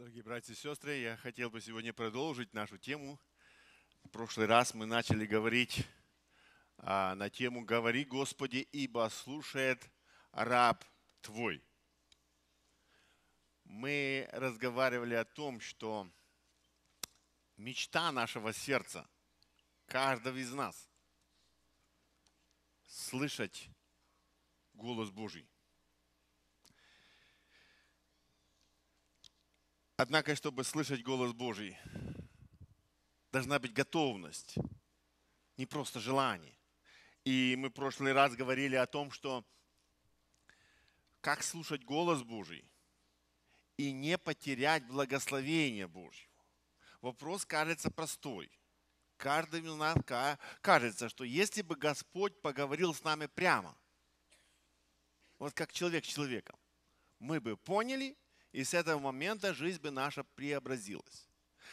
Дорогие братья и сестры, я хотел бы сегодня продолжить нашу тему. В прошлый раз мы начали говорить а, на тему «Говори, Господи, ибо слушает раб Твой». Мы разговаривали о том, что мечта нашего сердца, каждого из нас, слышать голос Божий. Однако, чтобы слышать голос Божий, должна быть готовность, не просто желание. И мы в прошлый раз говорили о том, что как слушать голос Божий и не потерять благословение Божьего. Вопрос кажется простой. Каждый из нас кажется, что если бы Господь поговорил с нами прямо, вот как человек с человеком, мы бы поняли и с этого момента жизнь бы наша преобразилась.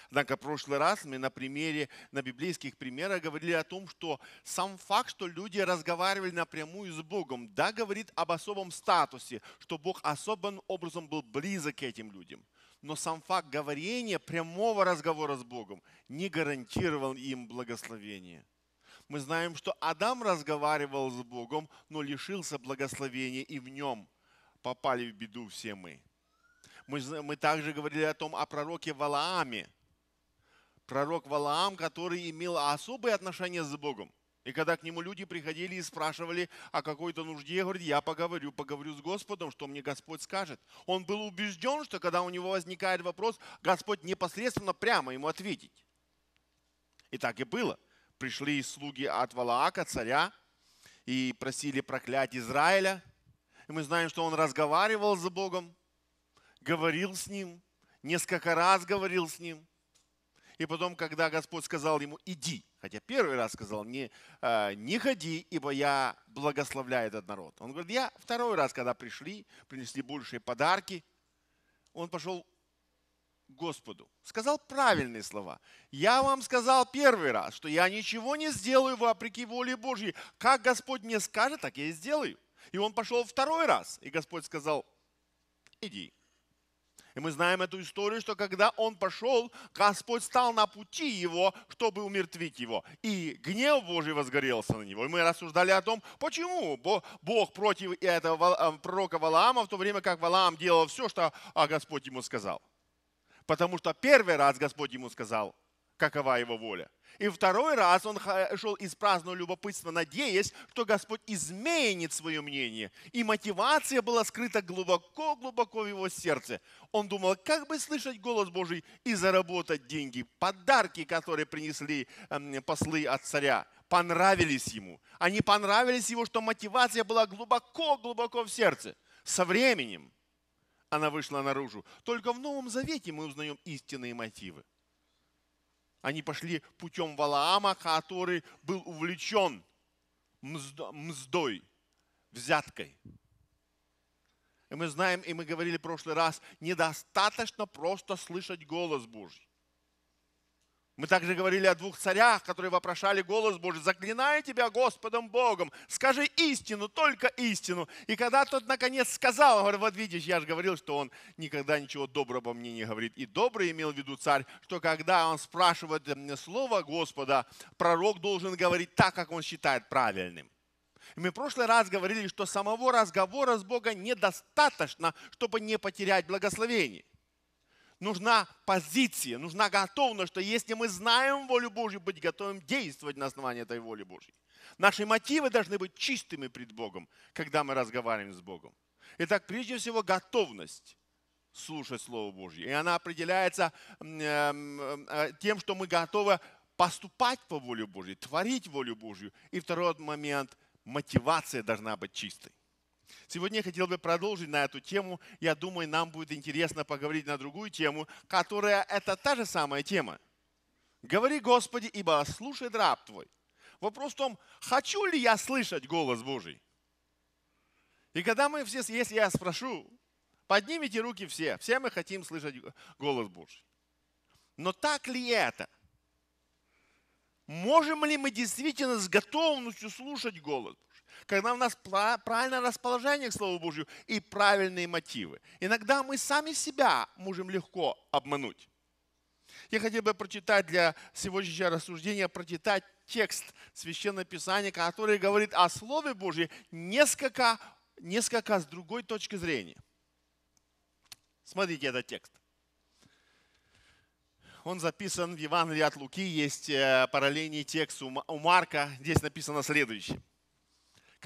Однако в прошлый раз мы на примере, на библейских примерах говорили о том, что сам факт, что люди разговаривали напрямую с Богом, да, говорит об особом статусе, что Бог особым образом был близок к этим людям. Но сам факт говорения, прямого разговора с Богом не гарантировал им благословения. Мы знаем, что Адам разговаривал с Богом, но лишился благословения, и в нем попали в беду все мы. Мы, мы также говорили о том, о пророке Валааме. Пророк Валаам, который имел особые отношения с Богом. И когда к нему люди приходили и спрашивали о какой-то нужде, говорит, я поговорю, поговорю с Господом, что мне Господь скажет. Он был убежден, что когда у него возникает вопрос, Господь непосредственно прямо ему ответит. И так и было. Пришли слуги от Валаака, царя, и просили проклять Израиля. И мы знаем, что он разговаривал с Богом говорил с ним, несколько раз говорил с ним. И потом, когда Господь сказал ему, иди, хотя первый раз сказал, не, а, не ходи, ибо я благословляю этот народ. Он говорит, я второй раз, когда пришли, принесли большие подарки, он пошел к Господу. Сказал правильные слова. Я вам сказал первый раз, что я ничего не сделаю вопреки воле Божьей. Как Господь мне скажет, так я и сделаю. И он пошел второй раз, и Господь сказал, иди. И мы знаем эту историю, что когда он пошел, Господь стал на пути его, чтобы умертвить его. И гнев Божий возгорелся на него. И мы рассуждали о том, почему Бог против этого э, пророка Валаама, в то время как Валаам делал все, что а, Господь ему сказал. Потому что первый раз Господь ему сказал – какова его воля. И второй раз он шел из праздного любопытства, надеясь, что Господь изменит свое мнение. И мотивация была скрыта глубоко-глубоко в его сердце. Он думал, как бы слышать голос Божий и заработать деньги. Подарки, которые принесли эм, послы от царя, понравились ему. Они понравились его, что мотивация была глубоко-глубоко в сердце. Со временем она вышла наружу. Только в Новом Завете мы узнаем истинные мотивы. Они пошли путем Валаама, который был увлечен мздой, взяткой. И мы знаем, и мы говорили в прошлый раз, недостаточно просто слышать голос Божий. Мы также говорили о двух царях, которые вопрошали голос Божий. «Заклинаю тебя Господом Богом, скажи истину, только истину». И когда тот наконец сказал, говорю, вот видишь, я же говорил, что он никогда ничего доброго мне не говорит. И добрый имел в виду царь, что когда он спрашивает мне э, слово Господа, пророк должен говорить так, как он считает правильным. И мы в прошлый раз говорили, что самого разговора с Богом недостаточно, чтобы не потерять благословение нужна позиция, нужна готовность, что если мы знаем волю Божью, быть готовым действовать на основании этой воли Божьей. Наши мотивы должны быть чистыми пред Богом, когда мы разговариваем с Богом. Итак, прежде всего, готовность слушать Слово Божье. И она определяется э, э, тем, что мы готовы поступать по воле Божьей, творить волю Божью. И второй момент – мотивация должна быть чистой. Сегодня я хотел бы продолжить на эту тему. Я думаю, нам будет интересно поговорить на другую тему, которая это та же самая тема. Говори, Господи, ибо слушает раб твой. Вопрос в том, хочу ли я слышать голос Божий? И когда мы все, если я спрошу, поднимите руки все, все мы хотим слышать голос Божий. Но так ли это? Можем ли мы действительно с готовностью слушать голос? когда у нас правильное расположение к Слову Божью и правильные мотивы. Иногда мы сами себя можем легко обмануть. Я хотел бы прочитать для сегодняшнего рассуждения, прочитать текст Священного Писания, который говорит о Слове Божьем несколько, несколько с другой точки зрения. Смотрите этот текст. Он записан в Евангелии от Луки, есть э, параллельный текст у Марка. Здесь написано следующее.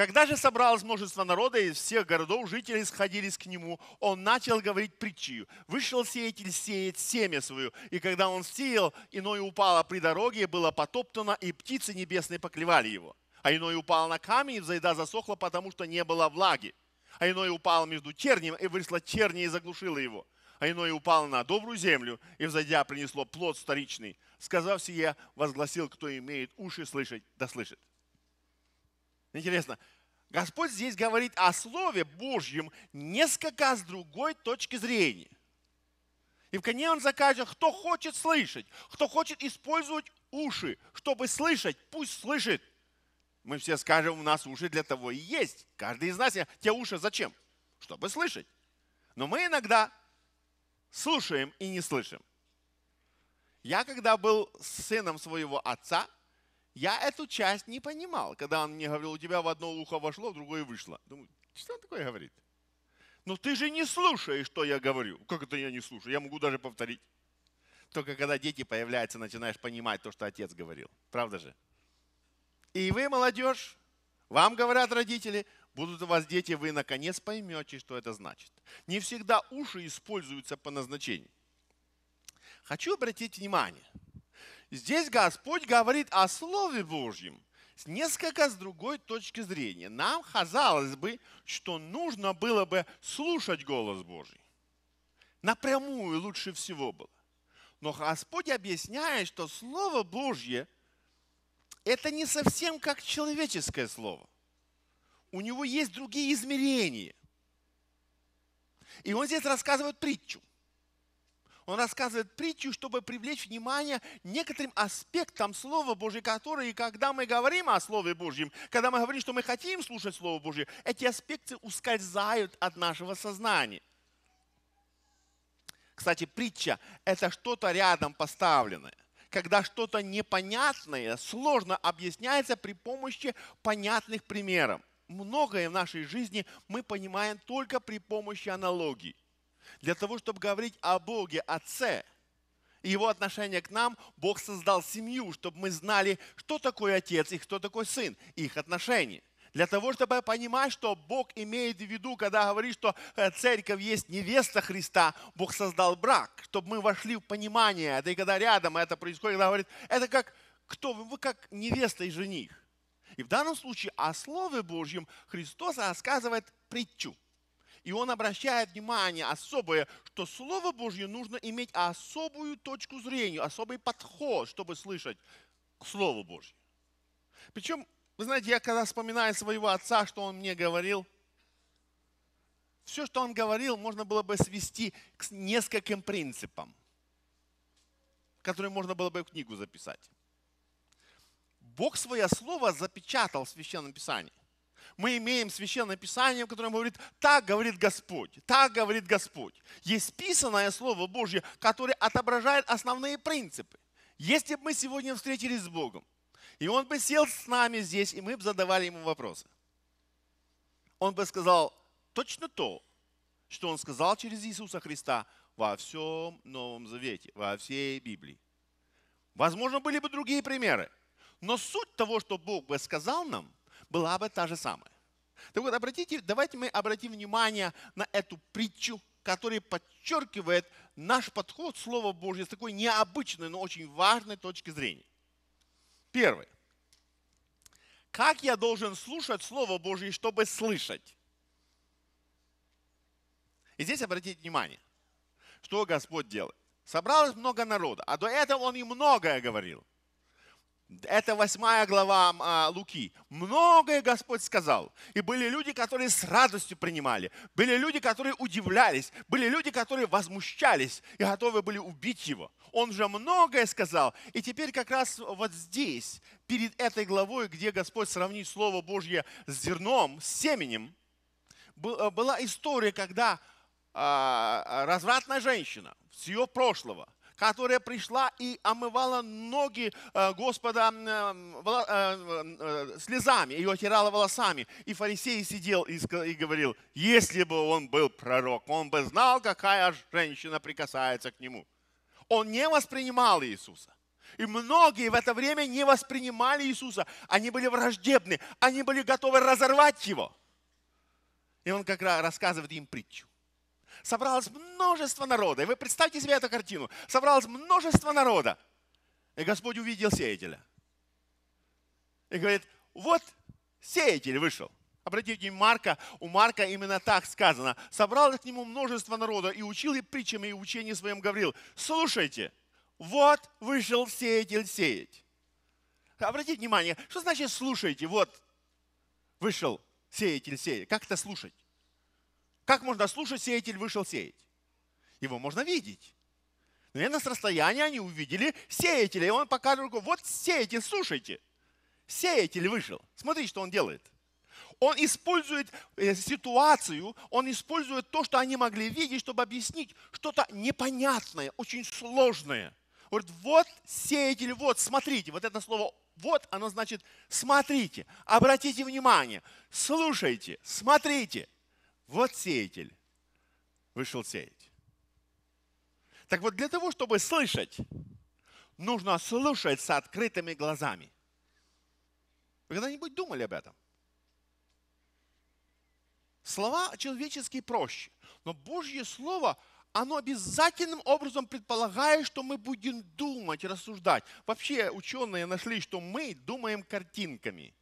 Когда же собралось множество народа из всех городов, жители сходились к нему. Он начал говорить притчу. Вышел сеятель сеять семя свою. и когда он сеял, иное упало при дороге, было потоптано, и птицы небесные поклевали его. А иное упало на камень, и взойда засохла, потому что не было влаги. А иное упало между тернием, и выросла терния и заглушила его. А иное упало на добрую землю, и взойдя принесло плод вторичный. Сказав сие, возгласил, кто имеет уши слышать, да слышит. Интересно, Господь здесь говорит о Слове Божьем несколько с другой точки зрения. И в коне он закажет, кто хочет слышать, кто хочет использовать уши, чтобы слышать, пусть слышит. Мы все скажем, у нас уши для того и есть. Каждый из нас, те уши зачем? Чтобы слышать. Но мы иногда слушаем и не слышим. Я когда был сыном своего отца – я эту часть не понимал, когда он мне говорил, у тебя в одно ухо вошло, в другое вышло. Думаю, что он такое говорит? Но «Ну, ты же не слушаешь, что я говорю. Как это я не слушаю? Я могу даже повторить. Только когда дети появляются, начинаешь понимать то, что отец говорил. Правда же? И вы, молодежь, вам говорят родители, будут у вас дети, вы наконец поймете, что это значит. Не всегда уши используются по назначению. Хочу обратить внимание – Здесь Господь говорит о Слове Божьем с несколько с другой точки зрения. Нам казалось бы, что нужно было бы слушать голос Божий. Напрямую лучше всего было. Но Господь объясняет, что Слово Божье – это не совсем как человеческое слово. У него есть другие измерения. И он здесь рассказывает притчу. Он рассказывает притчу, чтобы привлечь внимание некоторым аспектам Слова Божьего, которые, когда мы говорим о Слове Божьем, когда мы говорим, что мы хотим слушать Слово Божье, эти аспекты ускользают от нашего сознания. Кстати, притча – это что-то рядом поставленное когда что-то непонятное сложно объясняется при помощи понятных примеров. Многое в нашей жизни мы понимаем только при помощи аналогий для того, чтобы говорить о Боге, Отце и его отношение к нам, Бог создал семью, чтобы мы знали, что такое отец и кто такой сын, их отношения. Для того, чтобы понимать, что Бог имеет в виду, когда говорит, что э, церковь есть невеста Христа, Бог создал брак, чтобы мы вошли в понимание это. И когда рядом это происходит, когда говорит, это как кто вы? Вы как невеста и жених. И в данном случае о Слове Божьем Христос рассказывает притчу. И он обращает внимание особое, что Слово Божье нужно иметь особую точку зрения, особый подход, чтобы слышать к Слову Божье. Причем, вы знаете, я когда вспоминаю своего отца, что он мне говорил, все, что он говорил, можно было бы свести к нескольким принципам, которые можно было бы в книгу записать. Бог свое слово запечатал в Священном Писании мы имеем Священное Писание, в котором говорит, так говорит Господь, так говорит Господь. Есть писанное Слово Божье, которое отображает основные принципы. Если бы мы сегодня встретились с Богом, и Он бы сел с нами здесь, и мы бы задавали Ему вопросы, Он бы сказал точно то, что Он сказал через Иисуса Христа во всем Новом Завете, во всей Библии. Возможно, были бы другие примеры. Но суть того, что Бог бы сказал нам – была бы та же самая. Так вот, обратите, давайте мы обратим внимание на эту притчу, которая подчеркивает наш подход Слова Божье с такой необычной, но очень важной точки зрения. Первое. Как я должен слушать Слово Божье, чтобы слышать? И здесь обратите внимание, что Господь делает. Собралось много народа, а до этого Он и многое говорил. Это восьмая глава а, Луки. Многое Господь сказал. И были люди, которые с радостью принимали. Были люди, которые удивлялись. Были люди, которые возмущались и готовы были убить его. Он же многое сказал. И теперь как раз вот здесь, перед этой главой, где Господь сравнит Слово Божье с зерном, с семенем, э, была история, когда а, развратная женщина с ее прошлого – которая пришла и омывала ноги э, Господа э, э, слезами и отирала волосами. И фарисей сидел и говорил, если бы он был пророк, он бы знал, какая женщина прикасается к нему. Он не воспринимал Иисуса. И многие в это время не воспринимали Иисуса. Они были враждебны, они были готовы разорвать его. И он как раз рассказывает им притчу собралось множество народа. И вы представьте себе эту картину. Собралось множество народа. И Господь увидел сеятеля. И говорит, вот сеятель вышел. Обратите внимание, Марка, у Марка именно так сказано. Собрал к нему множество народа и учил и притчами, и учение своем говорил. Слушайте, вот вышел сеятель сеять. Обратите внимание, что значит слушайте, вот вышел сеятель сеять. Как это слушать? Как можно слушать, сеятель вышел сеять? Его можно видеть. Наверное, с расстояния они увидели сеятеля, и он показывает руку вот сеятель, слушайте. Сеятель вышел. Смотрите, что он делает. Он использует э, ситуацию, он использует то, что они могли видеть, чтобы объяснить что-то непонятное, очень сложное. Говорит, вот сеятель, вот, смотрите, вот это слово «вот», оно значит «смотрите», «обратите внимание», «слушайте», «смотрите». Вот сеятель вышел сеять. Так вот, для того, чтобы слышать, нужно слушать с открытыми глазами. Вы когда-нибудь думали об этом? Слова человеческие проще, но Божье Слово, оно обязательным образом предполагает, что мы будем думать, рассуждать. Вообще ученые нашли, что мы думаем картинками –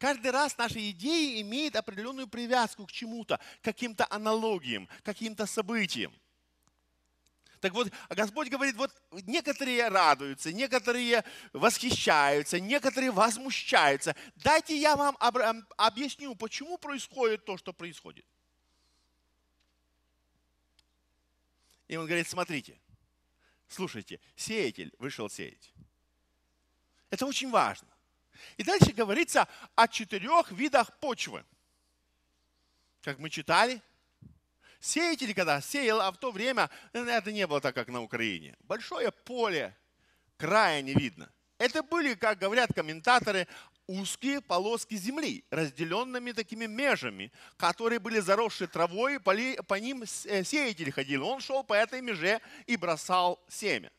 Каждый раз наши идеи имеют определенную привязку к чему-то, к каким-то аналогиям, к каким-то событиям. Так вот, Господь говорит, вот некоторые радуются, некоторые восхищаются, некоторые возмущаются. Дайте я вам объясню, почему происходит то, что происходит. И он говорит, смотрите, слушайте, сеятель вышел сеять. Это очень важно. И дальше говорится о четырех видах почвы. Как мы читали, сеятель, когда сеял, а в то время э, это не было так, как на Украине. Большое поле, края не видно. Это были, как говорят комментаторы, узкие полоски земли, разделенными такими межами, которые были заросшие травой, по ним э, сеятель ходил. Он шел по этой меже и бросал семя.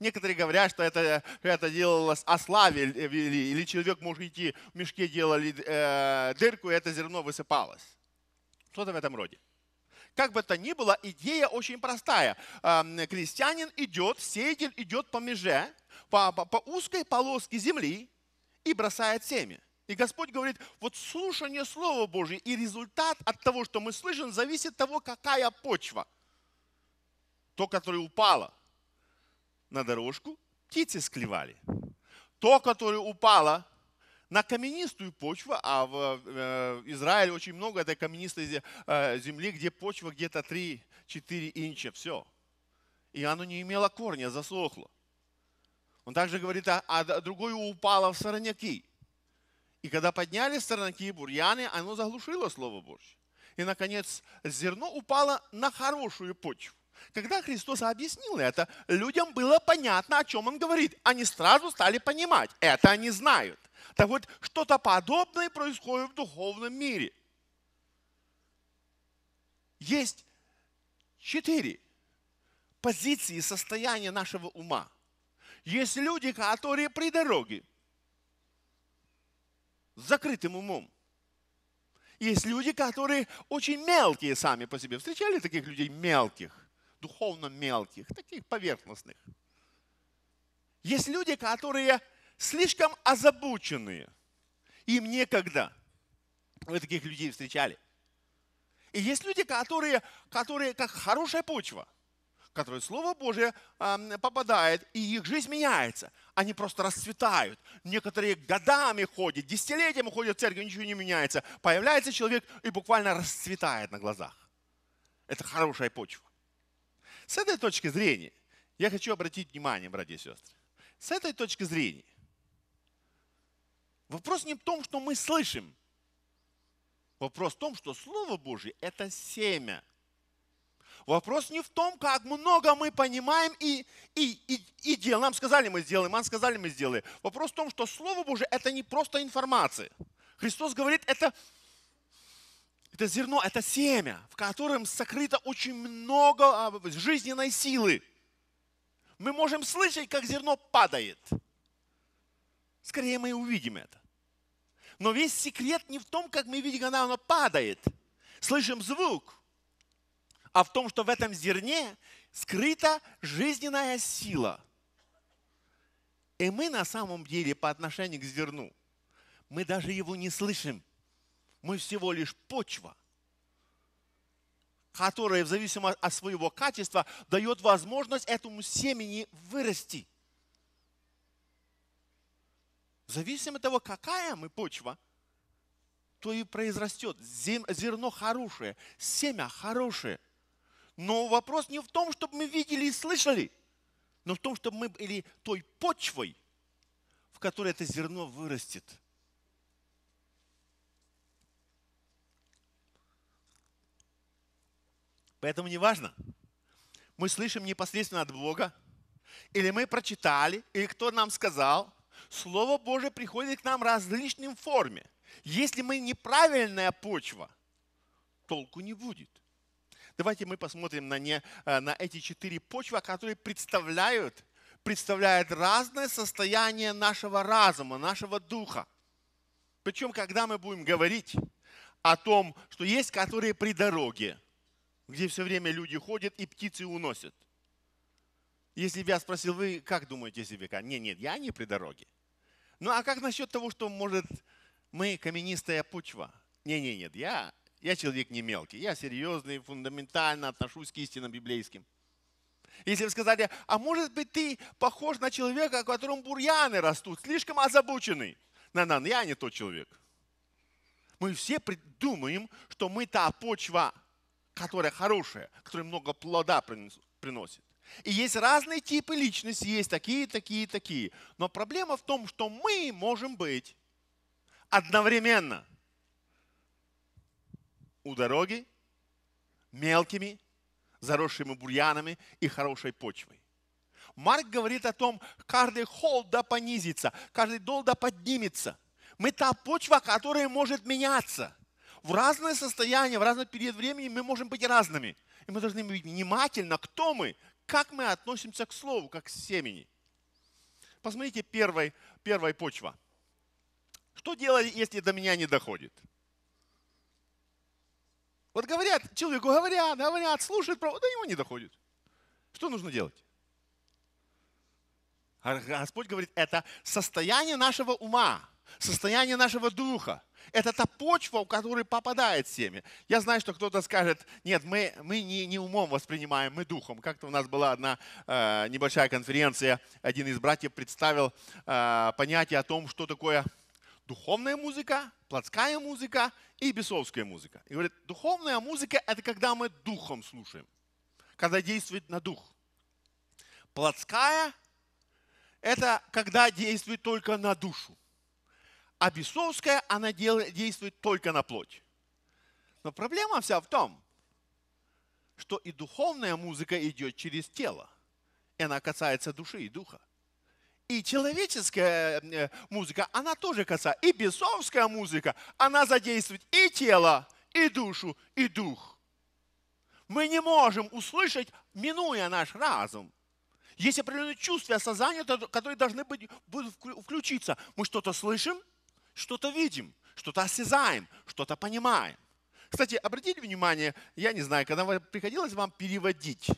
Некоторые говорят, что это, это делалось осла а э, вели, или человек может идти, в мешке делали э, дырку, и это зерно высыпалось. Что-то в этом роде. Как бы то ни было, идея очень простая. Крестьянин идет, сеятель идет по меже, по, по, по узкой полоске земли и бросает семя. И Господь говорит, вот слушание Слова Божьего и результат от того, что мы слышим, зависит от того, какая почва. То, которое упало – на дорожку птицы склевали. То, которое упало на каменистую почву, а в э, Израиле очень много этой каменистой э, земли, где почва где-то 3-4 инча, все. И оно не имело корня, засохло. Он также говорит, а, а другое упало в сорняки, И когда подняли сорняки и бурьяны, оно заглушило Слово Божье. И, наконец, зерно упало на хорошую почву. Когда Христос объяснил это, людям было понятно, о чем он говорит. Они сразу стали понимать, это они знают. Так вот, что-то подобное происходит в духовном мире. Есть четыре позиции состояния нашего ума. Есть люди, которые при дороге с закрытым умом. Есть люди, которые очень мелкие сами по себе. Встречали таких людей мелких? духовно мелких, таких поверхностных. Есть люди, которые слишком озабоченные. Им некогда. Вы таких людей встречали. И есть люди, которые, которые как хорошая почва, в которые Слово Божие попадает, и их жизнь меняется. Они просто расцветают. Некоторые годами ходят, десятилетиями ходят в церковь, ничего не меняется. Появляется человек и буквально расцветает на глазах. Это хорошая почва. С этой точки зрения я хочу обратить внимание, братья и сестры, с этой точки зрения вопрос не в том, что мы слышим. Вопрос в том, что Слово Божье – это семя. Вопрос не в том, как много мы понимаем и, и, и, и делаем. Нам сказали, мы сделаем, нам сказали, мы сделаем. Вопрос в том, что Слово Божье это не просто информация. Христос говорит, это это зерно, это семя, в котором сокрыто очень много а, жизненной силы. Мы можем слышать, как зерно падает. Скорее мы увидим это. Но весь секрет не в том, как мы видим, когда оно падает. Слышим звук, а в том, что в этом зерне скрыта жизненная сила. И мы на самом деле по отношению к зерну, мы даже его не слышим – мы всего лишь почва, которая в зависимости от своего качества дает возможность этому семени вырасти. Зависимо от того, какая мы почва, то и произрастет. Зерно хорошее, семя хорошее. Но вопрос не в том, чтобы мы видели и слышали, но в том, чтобы мы были той почвой, в которой это зерно вырастет – Поэтому не важно, мы слышим непосредственно от Бога, или мы прочитали, или кто нам сказал, Слово Божие приходит к нам в различной форме. Если мы неправильная почва, толку не будет. Давайте мы посмотрим на, не, э, на эти четыре почвы, которые представляют, представляют разное состояние нашего разума, нашего духа. Причем, когда мы будем говорить о том, что есть которые при дороге, где все время люди ходят и птицы уносят. Если бы я спросил, вы как думаете о себе? Нет, нет, я не при дороге. Ну а как насчет того, что, может, мы каменистая почва? Нет, нет, нет, я, я человек не мелкий, я серьезный, фундаментально отношусь к истинам библейским. Если бы сказали, а может быть ты похож на человека, о котором бурьяны растут, слишком озабоченный. На, на, я не тот человек. Мы все придумаем, что мы та почва, которая хорошая, которая много плода приносит. И есть разные типы личности, есть такие, такие, такие. Но проблема в том, что мы можем быть одновременно у дороги, мелкими, заросшими бурьянами и хорошей почвой. Марк говорит о том, каждый холл да понизится, каждый дол да поднимется. Мы та почва, которая может меняться – в разное состояние, в разный период времени мы можем быть разными. И мы должны быть внимательно, кто мы, как мы относимся к слову, как к семени. Посмотрите, первой, первая почва. Что делать, если до меня не доходит? Вот говорят, человеку говорят, говорят, слушают, а до него не доходит. Что нужно делать? Господь говорит, это состояние нашего ума состояние нашего духа. Это та почва, в которую попадает семя. Я знаю, что кто-то скажет, нет, мы, мы не, не умом воспринимаем, мы духом. Как-то у нас была одна э, небольшая конференция, один из братьев представил э, понятие о том, что такое духовная музыка, плотская музыка и бесовская музыка. И говорит, духовная музыка – это когда мы духом слушаем, когда действует на дух. Плотская – это когда действует только на душу. А бесовская, она действует только на плоть. Но проблема вся в том, что и духовная музыка идет через тело. И она касается души и духа. И человеческая э, музыка, она тоже касается. И бесовская музыка, она задействует и тело, и душу, и дух. Мы не можем услышать, минуя наш разум. Есть определенные чувства, осознания, которые должны быть, будут включиться. Мы что-то слышим – что-то видим, что-то осязаем, что-то понимаем. Кстати, обратили внимание, я не знаю, когда приходилось вам переводить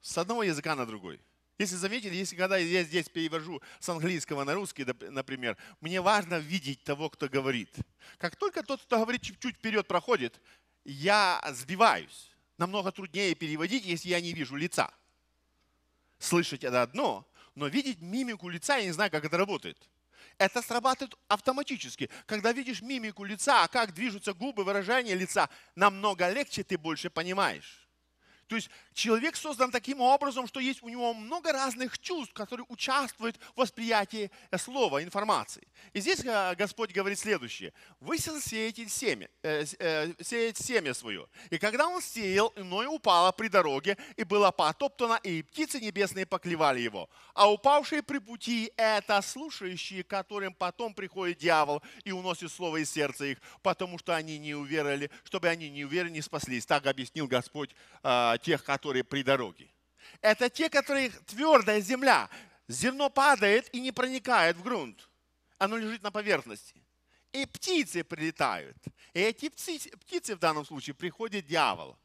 с одного языка на другой. Если заметили, если когда я здесь перевожу с английского на русский, например, мне важно видеть того, кто говорит. Как только тот, кто говорит, чуть-чуть вперед проходит, я сбиваюсь. Намного труднее переводить, если я не вижу лица. Слышать это одно, но видеть мимику лица, я не знаю, как это работает. Это срабатывает автоматически. Когда видишь мимику лица, а как движутся губы, выражение лица, намного легче ты больше понимаешь. То есть человек создан таким образом, что есть у него много разных чувств, которые участвуют в восприятии э, слова, информации. И здесь э, Господь говорит следующее. Вы сеете семя, э, э, сеет семя свое. И когда он сеял, иное упало при дороге, и было потоптано, и птицы небесные поклевали его. А упавшие при пути – это слушающие, которым потом приходит дьявол и уносит слово из сердца их, потому что они не уверовали, чтобы они не уверовали, не спаслись. Так объяснил Господь э, тех, которые при дороге. Это те, которые твердая земля. Зерно падает и не проникает в грунт. Оно лежит на поверхности. И птицы прилетают. И эти птицы, птицы в данном случае приходит дьявол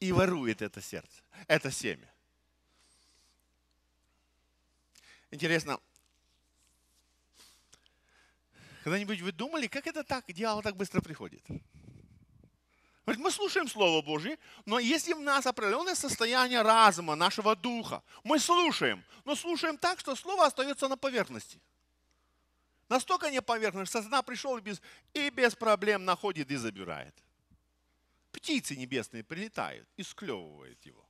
и ворует это сердце, это семя. Интересно, когда-нибудь вы думали, как это так, дьявол так быстро приходит? Говорит, мы слушаем Слово Божье, но если в нас определенное состояние разума, нашего духа, мы слушаем, но слушаем так, что Слово остается на поверхности. Настолько не поверхность, сатана пришел и без, и без проблем находит и забирает. Птицы небесные прилетают и склевывают его.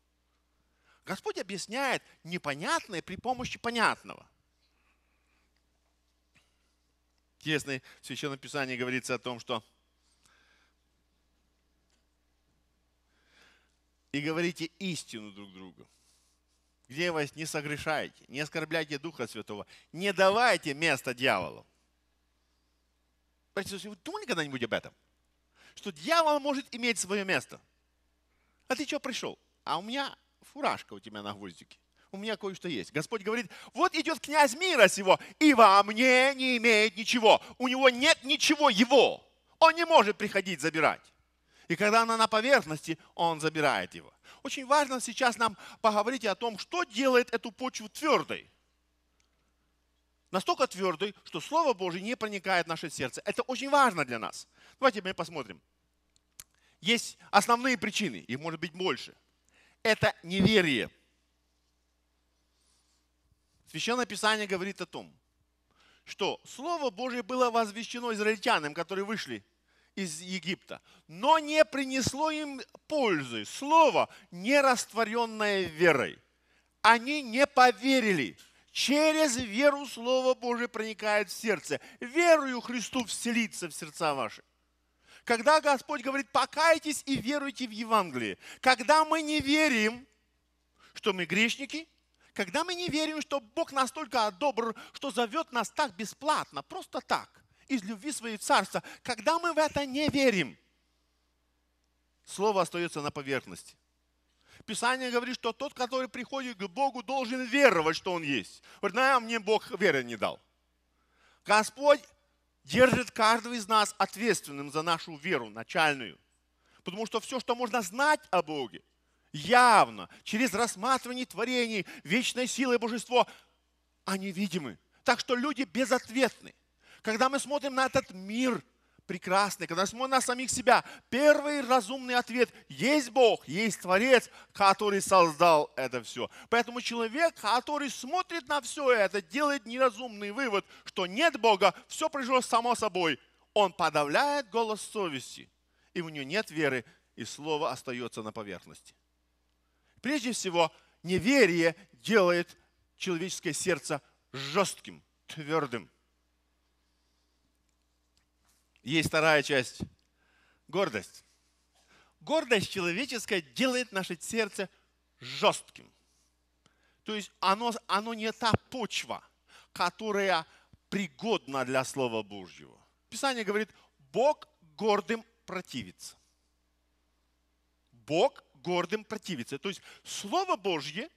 Господь объясняет непонятное при помощи понятного. Интересно, в Священном Писании говорится о том, что и говорите истину друг другу. Где Гневаясь, не согрешаете, не оскорбляйте Духа Святого, не давайте места дьяволу. Вы думали когда-нибудь об этом? Что дьявол может иметь свое место. А ты что пришел? А у меня фуражка у тебя на гвоздике. У меня кое-что есть. Господь говорит, вот идет князь мира сего, и во мне не имеет ничего. У него нет ничего его. Он не может приходить забирать. И когда она на поверхности, он забирает его. Очень важно сейчас нам поговорить о том, что делает эту почву твердой. Настолько твердой, что Слово Божье не проникает в наше сердце. Это очень важно для нас. Давайте мы посмотрим. Есть основные причины, их может быть больше. Это неверие. Священное Писание говорит о том, что Слово Божье было возвещено израильтянам, которые вышли из Египта, но не принесло им пользы. Слово, не растворенное верой. Они не поверили. Через веру Слово Божие проникает в сердце. Верую Христу вселится в сердца ваши. Когда Господь говорит, покайтесь и веруйте в Евангелие. Когда мы не верим, что мы грешники, когда мы не верим, что Бог настолько добр, что зовет нас так бесплатно, просто так, из любви своей царства. Когда мы в это не верим, слово остается на поверхности. Писание говорит, что тот, который приходит к Богу, должен веровать, что он есть. Говорит, на «Ну, мне Бог веры не дал. Господь держит каждого из нас ответственным за нашу веру начальную. Потому что все, что можно знать о Боге, явно, через рассматривание творений, вечной силы и божество, они видимы. Так что люди безответны. Когда мы смотрим на этот мир прекрасный, когда мы смотрим на самих себя, первый разумный ответ – есть Бог, есть Творец, который создал это все. Поэтому человек, который смотрит на все это, делает неразумный вывод, что нет Бога, все пришло само собой. Он подавляет голос совести, и у него нет веры, и слово остается на поверхности. Прежде всего, неверие делает человеческое сердце жестким, твердым – есть вторая часть. Гордость. Гордость человеческая делает наше сердце жестким. То есть оно, оно не та почва, которая пригодна для Слова Божьего. Писание говорит, Бог гордым противится. Бог гордым противится. То есть Слово Божье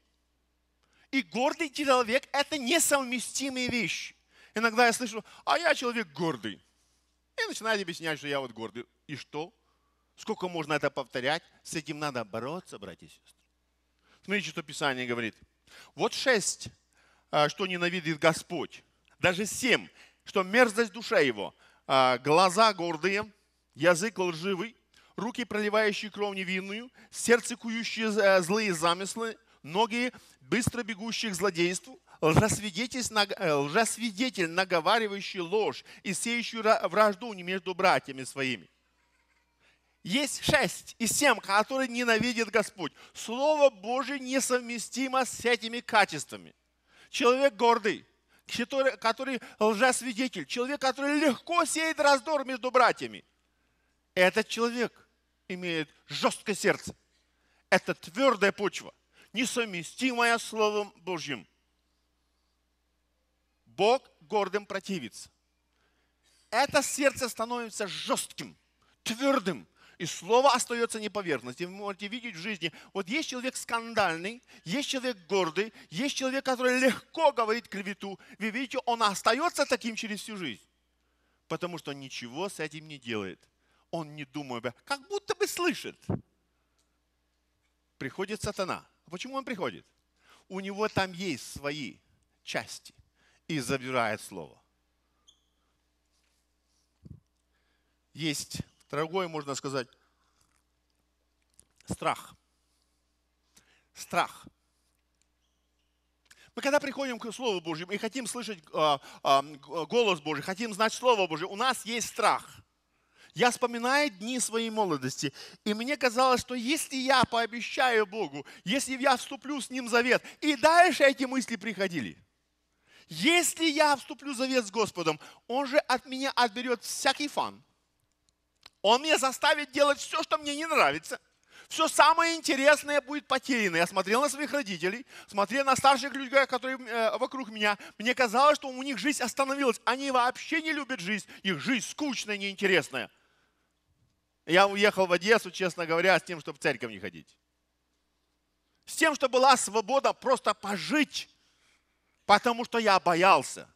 и гордый человек – это несовместимые вещи. Иногда я слышу, а я человек гордый. И начинает объяснять, что я вот гордый. И что? Сколько можно это повторять? С этим надо бороться, братья и сестры. Смотрите, что Писание говорит. Вот шесть, а, что ненавидит Господь. Даже семь, что мерзость душе его. А, глаза гордые, язык лживый, руки, проливающие кровь невинную, сердце, кующие э, злые замыслы, ноги, быстро бегущие злодейству – лжесвидетель, э, лжесвидетель наговаривающий ложь и сеющий вражду между братьями своими. Есть шесть и семь, которые ненавидит Господь. Слово Божие несовместимо с этими качествами. Человек гордый, который, который лжесвидетель, человек, который легко сеет раздор между братьями. Этот человек имеет жесткое сердце. Это твердая почва, несовместимая с Словом Божьим. Бог гордым противится. Это сердце становится жестким, твердым, и слово остается не поверхностью. Вы можете видеть в жизни, вот есть человек скандальный, есть человек гордый, есть человек, который легко говорит клевету. Вы видите, он остается таким через всю жизнь, потому что ничего с этим не делает. Он не думает, как будто бы слышит. Приходит сатана. Почему он приходит? У него там есть свои части и забирает слово. Есть второе, можно сказать, страх. Страх. Мы когда приходим к Слову Божьему и хотим слышать а, а, голос Божий, хотим знать Слово Божье, у нас есть страх. Я вспоминаю дни своей молодости, и мне казалось, что если я пообещаю Богу, если я вступлю с Ним в завет, и дальше эти мысли приходили – если я вступлю в завет с Господом, Он же от меня отберет всякий фан. Он меня заставит делать все, что мне не нравится. Все самое интересное будет потеряно. Я смотрел на своих родителей, смотрел на старших людей, которые э, вокруг меня. Мне казалось, что у них жизнь остановилась. Они вообще не любят жизнь. Их жизнь скучная, неинтересная. Я уехал в Одессу, честно говоря, с тем, чтобы в церковь не ходить. С тем, чтобы была свобода просто пожить Потому что я боялся,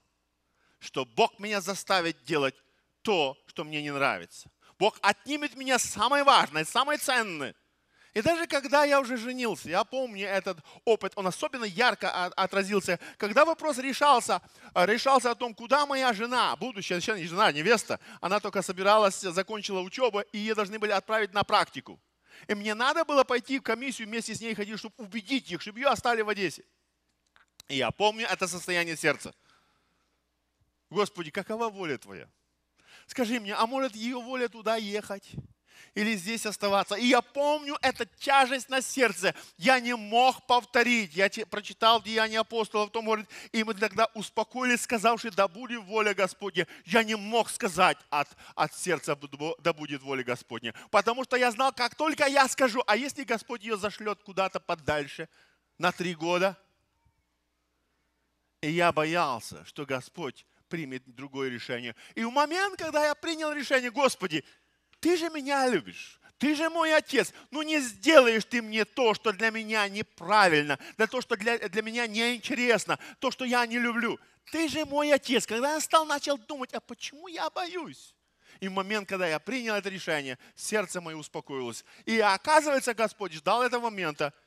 что Бог меня заставит делать то, что мне не нравится. Бог отнимет меня самое важное, самое ценное. И даже когда я уже женился, я помню этот опыт, он особенно ярко отразился. Когда вопрос решался, э, решался о том, куда моя жена, будущая не жена, а невеста, она только собиралась, закончила учебу, и ее должны были отправить на практику. И мне надо было пойти в комиссию вместе с ней ходить, чтобы убедить их, чтобы ее оставили в Одессе. И я помню это состояние сердца. Господи, какова воля Твоя? Скажи мне, а может ее воля туда ехать? Или здесь оставаться? И я помню эту тяжесть на сердце. Я не мог повторить. Я прочитал Деяния апостолов, потом говорит, и мы тогда успокоились, сказавши, да будет воля Господня. Я не мог сказать от, от сердца, да будет воля Господня. Потому что я знал, как только я скажу, а если Господь ее зашлет куда-то подальше, на три года – и я боялся, что Господь примет другое решение. И в момент, когда я принял решение, Господи, Ты же меня любишь. Ты же мой отец, ну не сделаешь ты мне то, что для меня неправильно, для то, что для, для меня неинтересно, то, что я не люблю. Ты же мой отец. Когда я стал, начал думать, а почему я боюсь? И в момент, когда я принял это решение, сердце мое успокоилось. И оказывается, Господь ждал этого момента –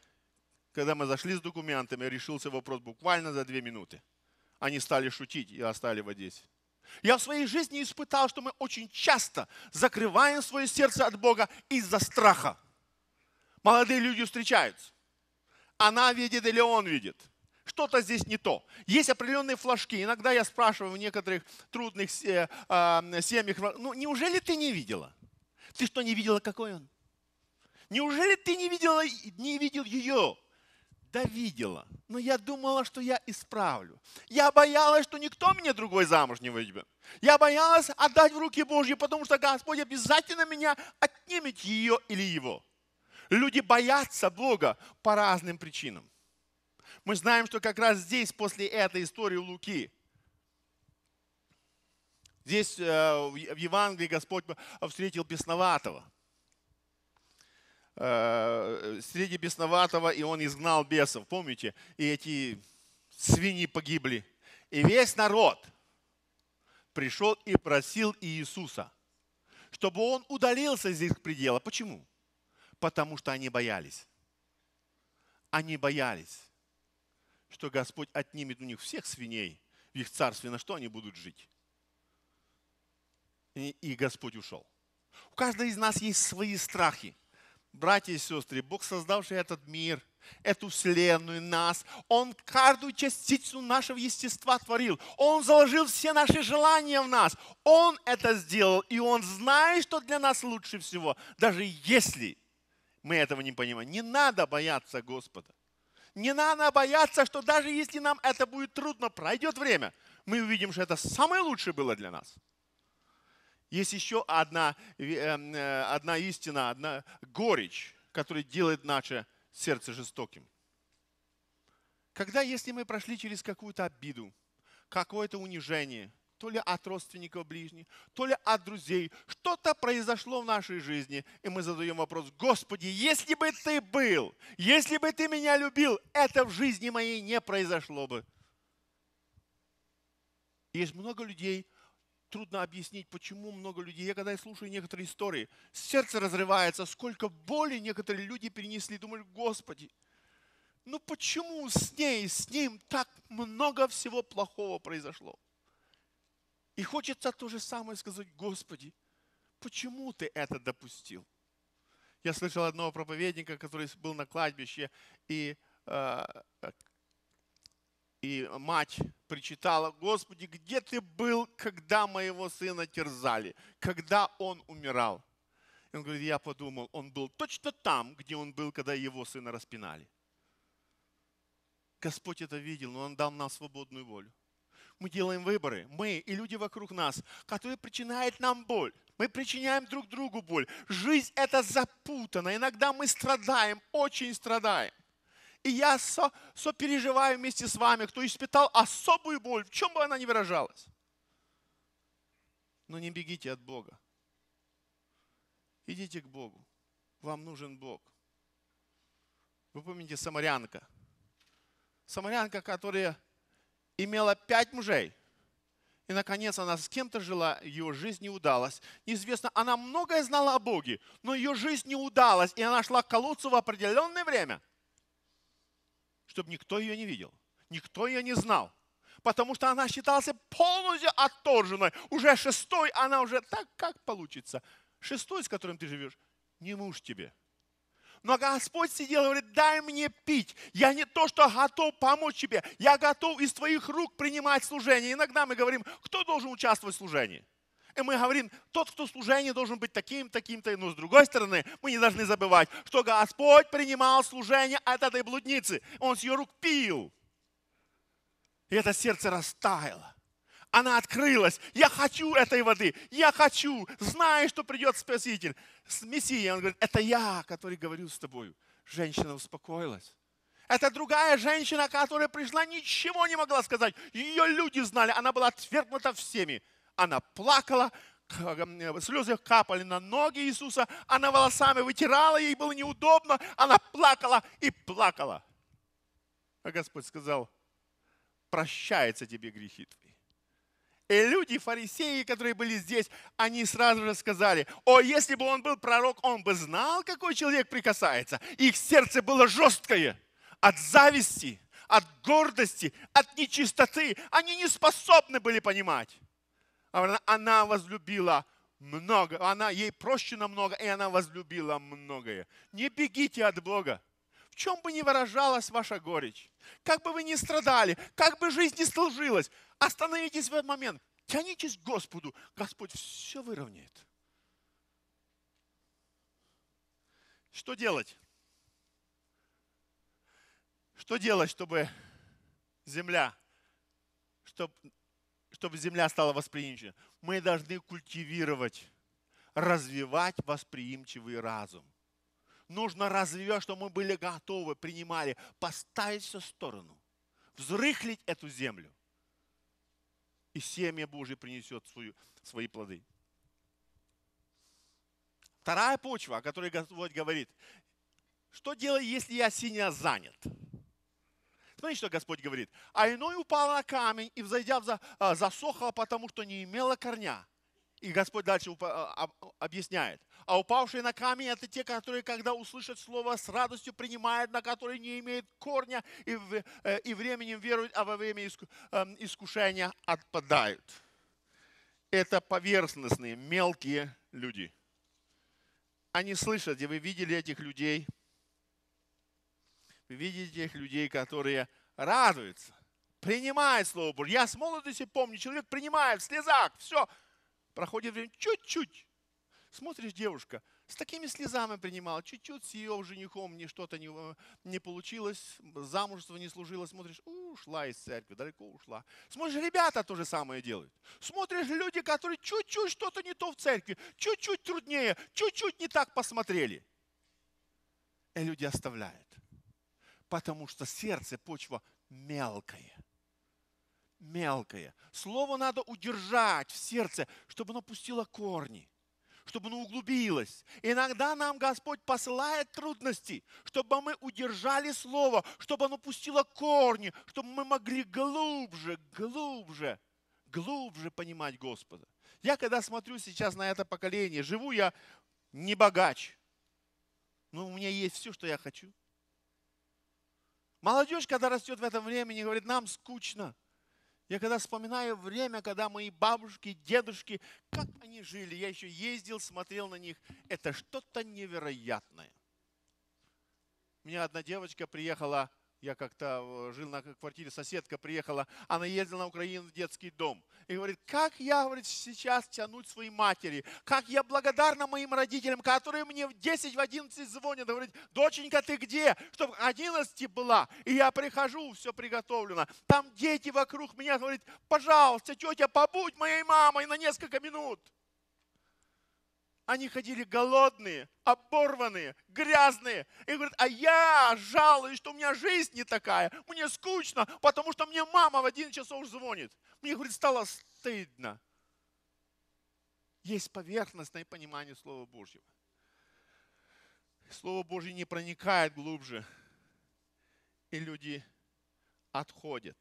когда мы зашли с документами, решился вопрос буквально за две минуты. Они стали шутить и остали в Одессе. Я в своей жизни испытал, что мы очень часто закрываем свое сердце от Бога из-за страха. Молодые люди встречаются. Она видит или он видит. Что-то здесь не то. Есть определенные флажки. Иногда я спрашиваю в некоторых трудных а, семьях, ну неужели ты не видела? Ты что, не видела, какой он? Неужели ты не, видела, не видел ее? да видела, но я думала, что я исправлю. Я боялась, что никто меня другой замуж не выйдет. Я боялась отдать в руки Божьи, потому что Господь обязательно меня отнимет ее или его. Люди боятся Бога по разным причинам. Мы знаем, что как раз здесь, после этой истории Луки, здесь э, в Евангелии Господь встретил бесноватого – Э, среди бесноватого, и он изгнал бесов. Помните? И эти свиньи погибли. И весь народ пришел и просил Иисуса, чтобы он удалился из их предела. Почему? Потому что они боялись. Они боялись, что Господь отнимет у них всех свиней в их царстве, на что они будут жить. И Господь ушел. У каждого из нас есть свои страхи – Братья и сестры, Бог, создавший этот мир, эту вселенную, нас, Он каждую частицу нашего естества творил. Он заложил все наши желания в нас. Он это сделал, и Он знает, что для нас лучше всего, даже если мы этого не понимаем. Не надо бояться Господа. Не надо бояться, что даже если нам это будет трудно, пройдет время, мы увидим, что это самое лучшее было для нас – есть еще одна, э, эм, э, одна истина, одна горечь, которая делает наше сердце жестоким. Когда, если мы прошли через какую-то обиду, какое-то унижение, то ли от родственников ближних, то ли от друзей, что-то произошло в нашей жизни, и мы задаем вопрос, Господи, если бы Ты был, если бы Ты меня любил, это в жизни моей не произошло бы. Есть много людей, трудно объяснить, почему много людей. Я когда я слушаю некоторые истории, сердце разрывается, сколько боли некоторые люди перенесли. Думали, Господи, ну почему с ней, с ним так много всего плохого произошло? И хочется то же самое сказать, Господи, почему ты это допустил? Я слышал одного проповедника, который был на кладбище, и э, и мать причитала, Господи, где ты был, когда моего сына терзали, когда он умирал? И он говорит, я подумал, он был точно там, где он был, когда его сына распинали. Господь это видел, но Он дал нам свободную волю. Мы делаем выборы, мы и люди вокруг нас, которые причиняют нам боль. Мы причиняем друг другу боль. Жизнь это запутана. Иногда мы страдаем, очень страдаем. И я со, сопереживаю вместе с вами, кто испытал особую боль, в чем бы она ни выражалась. Но не бегите от Бога. Идите к Богу. Вам нужен Бог. Вы помните самарянка? Самарянка, которая имела пять мужей. И, наконец, она с кем-то жила, ее жизнь не удалась. Неизвестно, она многое знала о Боге, но ее жизнь не удалась, и она шла к колодцу в определенное время – чтобы никто ее не видел, никто ее не знал, потому что она считалась полностью отторженной. Уже шестой, она уже так, как получится. Шестой, с которым ты живешь, не муж тебе. Но Господь сидел и говорит, дай мне пить. Я не то, что готов помочь тебе. Я готов из твоих рук принимать служение. Иногда мы говорим, кто должен участвовать в служении? И мы говорим, тот, кто служение, должен быть таким, таким-то. Но с другой стороны, мы не должны забывать, что Господь принимал служение от этой блудницы. Он с ее рук пил. И это сердце растаяло. Она открылась. Я хочу этой воды. Я хочу. Знаю, что придет Спаситель. С Мессией. Он говорит, это я, который говорю с тобою. Женщина успокоилась. Это другая женщина, которая пришла, ничего не могла сказать. Ее люди знали. Она была отвергнута всеми. Она плакала, э, слезы капали на ноги Иисуса, она волосами вытирала, ей было неудобно, она плакала и плакала. А Господь сказал, прощается тебе грехи твои. И люди, фарисеи, которые были здесь, они сразу же сказали, о, если бы он был пророк, он бы знал, какой человек прикасается. Их сердце было жесткое от зависти, от гордости, от нечистоты. Они не способны были понимать. Она возлюбила много, она, ей проще намного, и она возлюбила многое. Не бегите от Бога. В чем бы ни выражалась ваша горечь, как бы вы ни страдали, как бы жизнь не сложилась, остановитесь в этот момент, тянитесь к Господу, Господь все выровняет. Что делать? Что делать, чтобы земля, чтобы чтобы земля стала восприимчивой. Мы должны культивировать, развивать восприимчивый разум. Нужно развивать, чтобы мы были готовы, принимали, поставить все в сторону, взрыхлить эту землю. И семя Божье принесет свою, свои плоды. Вторая почва, о которой Господь говорит, что делать, если я сильно занят? Смотрите, что Господь говорит. А иной упал на камень и, взойдя, а, засохла, потому что не имела корня. И Господь дальше а, а, объясняет. А упавшие на камень – это те, которые, когда услышат слово, с радостью принимают, на которые не имеют корня и, э, и временем веруют, а во время эм, искушения отпадают. Это поверхностные, мелкие люди. Они слышат, и вы видели этих людей – видеть тех людей, которые радуются, принимают Слово Божье. Я с молодости помню, человек принимает в слезах, все. Проходит время чуть-чуть. Смотришь, девушка, с такими слезами принимала, чуть-чуть с ее женихом не что-то не, не получилось, замужество не служило, смотришь, ушла из церкви, далеко ушла. Смотришь, ребята то же самое делают. Смотришь, люди, которые чуть-чуть что-то не то в церкви, чуть-чуть труднее, чуть-чуть не так посмотрели. И люди оставляют потому что сердце, почва мелкая. Мелкое. Слово надо удержать в сердце, чтобы оно пустило корни, чтобы оно углубилось. Иногда нам Господь посылает трудности, чтобы мы удержали Слово, чтобы оно пустило корни, чтобы мы могли глубже, глубже, глубже понимать Господа. Я когда смотрю сейчас на это поколение, живу я не богач, но у меня есть все, что я хочу – Молодежь, когда растет в этом времени, говорит, нам скучно. Я когда вспоминаю время, когда мои бабушки, дедушки, как они жили, я еще ездил, смотрел на них, это что-то невероятное. У меня одна девочка приехала я как-то э, жил на квартире, соседка приехала, она ездила на Украину в детский дом. И говорит, как я говорит, сейчас тянуть своей матери, как я благодарна моим родителям, которые мне в 10, в 11 звонят, говорит, доченька, ты где? Чтобы 11 была, и я прихожу, все приготовлено. Там дети вокруг меня, говорит, пожалуйста, тетя, побудь моей мамой на несколько минут. Они ходили голодные, оборванные, грязные. И говорят, а я жалуюсь, что у меня жизнь не такая. Мне скучно, потому что мне мама в 11 часов звонит. Мне, говорит, стало стыдно. Есть поверхностное понимание Слова Божьего. Слово Божье не проникает глубже. И люди отходят.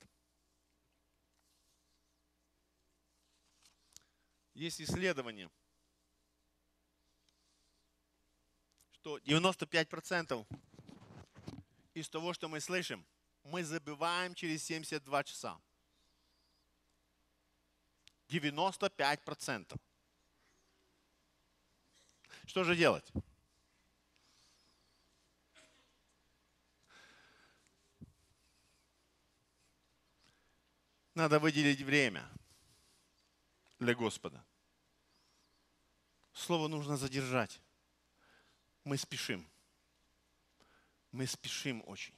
Есть исследования что 95% из того, что мы слышим, мы забываем через 72 часа. 95%. Что же делать? Надо выделить время для Господа. Слово нужно задержать мы спешим. Мы спешим очень.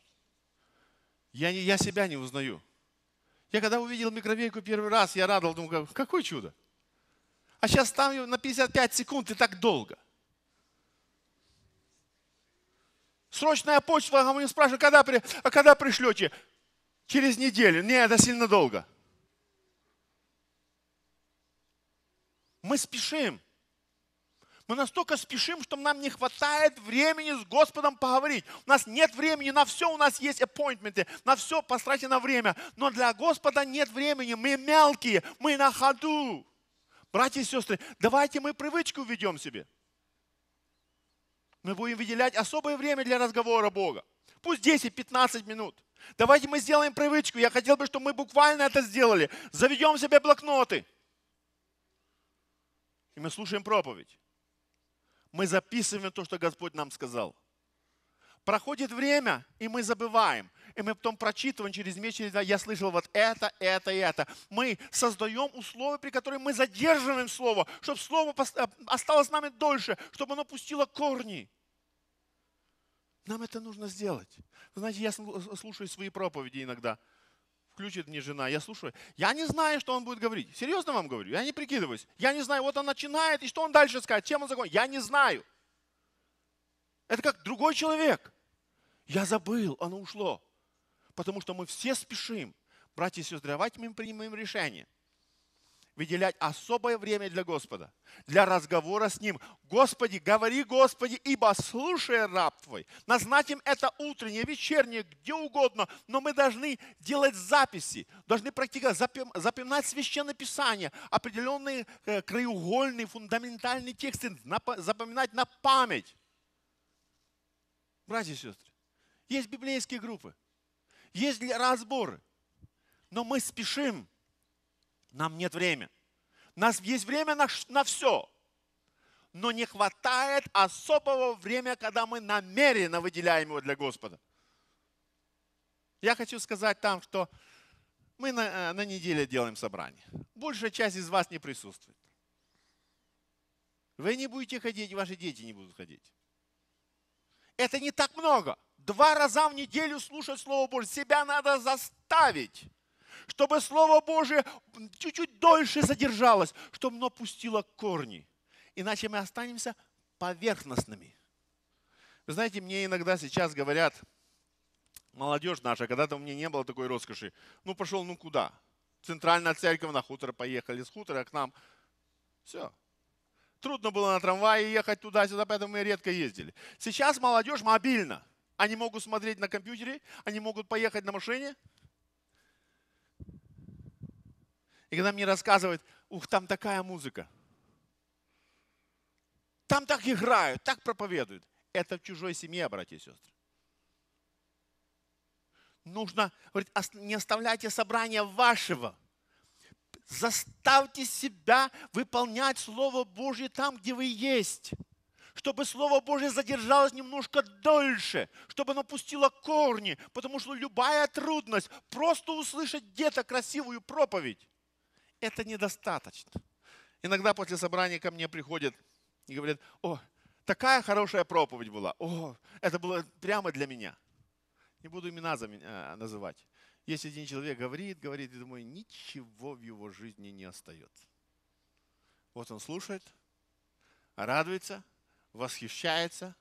Я, не, я себя не узнаю. Я когда увидел микровейку первый раз, я радовал, думал, какое чудо. А сейчас там ее на 55 секунд и так долго. Срочная почта, а мне спрашивают, когда, при, а когда пришлете? Через неделю. Не, это сильно долго. Мы спешим. Мы настолько спешим, что нам не хватает времени с Господом поговорить. У нас нет времени на все, у нас есть аппоинтменты, на все потрачено время. Но для Господа нет времени, мы мелкие, мы на ходу. Братья и сестры, давайте мы привычку введем себе. Мы будем выделять особое время для разговора Бога. Пусть 10-15 минут. Давайте мы сделаем привычку. Я хотел бы, чтобы мы буквально это сделали. Заведем себе блокноты. И мы слушаем проповедь мы записываем то, что Господь нам сказал. Проходит время, и мы забываем. И мы потом прочитываем через месяц, через два, я слышал вот это, это и это. Мы создаем условия, при которых мы задерживаем слово, чтобы слово э, осталось с нами дольше, чтобы оно пустило корни. Нам это нужно сделать. знаете, я э, слушаю свои проповеди иногда – включит мне жена, я слушаю, я не знаю, что он будет говорить. Серьезно вам говорю, я не прикидываюсь. Я не знаю, вот он начинает, и что он дальше скажет, чем он закончит, я не знаю. Это как другой человек. Я забыл, оно ушло. Потому что мы все спешим. Братья и сестры, давайте мы примем решение – выделять особое время для Господа, для разговора с Ним. Господи, говори, Господи, ибо слушай раб Твой. Назначим это утреннее, вечернее, где угодно, но мы должны делать записи, должны практиковать, запоминать Священное Писание, определенные э, краеугольные, фундаментальные тексты, запоминать на память. Братья и сестры, есть библейские группы, есть разборы, но мы спешим – нам нет времени. У нас есть время на, на все. Но не хватает особого времени, когда мы намеренно выделяем его для Господа. Я хочу сказать там, что мы на, э, на неделе делаем собрание. Большая часть из вас не присутствует. Вы не будете ходить, ваши дети не будут ходить. Это не так много. Два раза в неделю слушать Слово Божье. Себя надо заставить чтобы Слово Божие чуть-чуть дольше задержалось, чтобы оно пустило корни. Иначе мы останемся поверхностными. Вы знаете, мне иногда сейчас говорят, молодежь наша, когда-то у меня не было такой роскоши. Ну, пошел, ну куда? Центральная церковь, на хутор поехали, с хутора к нам. Все. Трудно было на трамвае ехать туда-сюда, поэтому мы редко ездили. Сейчас молодежь мобильна. Они могут смотреть на компьютере, они могут поехать на машине – И когда мне рассказывают, ух, там такая музыка. Там так играют, так проповедуют. Это в чужой семье, братья и сестры. Нужно, говорит, не оставляйте собрания вашего. Заставьте себя выполнять Слово Божье там, где вы есть чтобы Слово Божье задержалось немножко дольше, чтобы оно пустило корни, потому что любая трудность, просто услышать где-то красивую проповедь, это недостаточно. Иногда после собрания ко мне приходят и говорят, о, такая хорошая проповедь была, о, это было прямо для меня. Не буду имена э, называть. Если один человек, говорит, говорит, и думаю, ничего в его жизни не остается. Вот он слушает, радуется, восхищается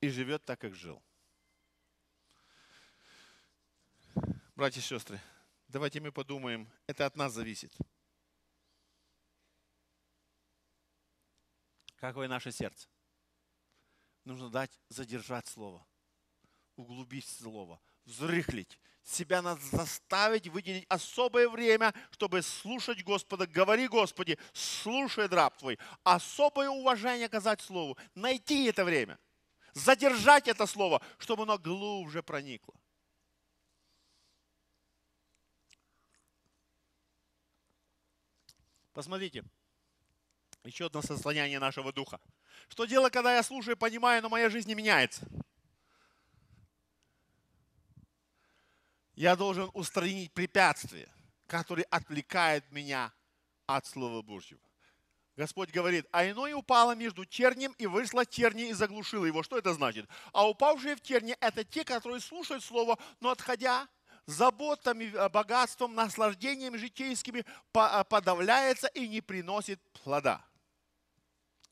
и живет так, как жил. Братья и сестры, Давайте мы подумаем, это от нас зависит. Какое наше сердце? Нужно дать задержать слово, углубить слово, взрыхлить. Себя надо заставить выделить особое время, чтобы слушать Господа. Говори, Господи, слушай драп твой. Особое уважение оказать Слову. Найти это время. Задержать это Слово, чтобы оно глубже проникло. Посмотрите, еще одно состояние нашего духа. Что дело, когда я слушаю и понимаю, но моя жизнь не меняется? Я должен устранить препятствие, которое отвлекает меня от Слова Божьего. Господь говорит, а иное упало между чернем и вышло черни и заглушило его. Что это значит? А упавшие в черни – это те, которые слушают Слово, но отходя заботами, э, богатством, наслаждениями, житейскими э, подавляется и не приносит плода.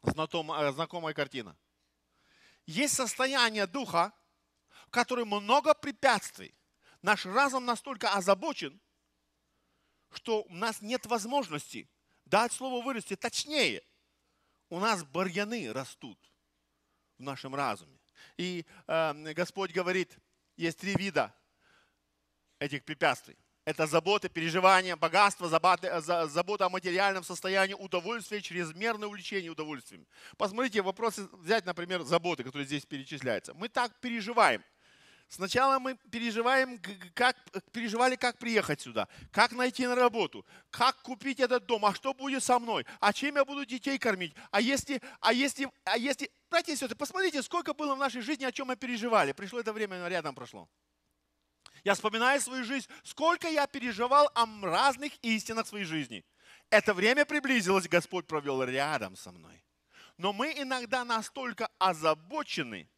Знакомая, э, знакомая картина. Есть состояние духа, в котором много препятствий. Наш разум настолько озабочен, что у нас нет возможности дать слово вырасти. Точнее, у нас бурьяны растут в нашем разуме. И э, Господь говорит, есть три вида этих препятствий. Это забота, переживания, богатство, э, забота о материальном состоянии, удовольствие, чрезмерное увлечение удовольствием. Посмотрите, вопросы взять, например, заботы, которые здесь перечисляются. Мы так переживаем. Сначала мы переживаем, как, переживали, как приехать сюда, как найти на работу, как купить этот дом, а что будет со мной, а чем я буду детей кормить, а если, а если, а если... Братья и сестры, посмотрите, сколько было в нашей жизни, о чем мы переживали. Пришло это время, но рядом прошло. Я вспоминаю свою жизнь, сколько я переживал о разных истинах своей жизни. Это время приблизилось, Господь провел рядом со мной. Но мы иногда настолько озабочены,